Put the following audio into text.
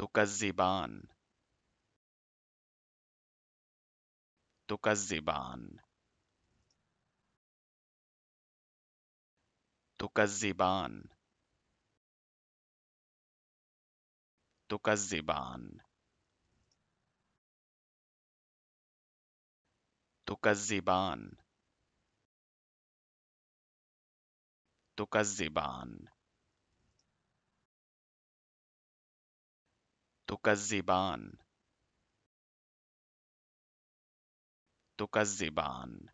تكذبان تكذبان تكذبان تكذبان تكذبان تكذبان تكذبان تكذبان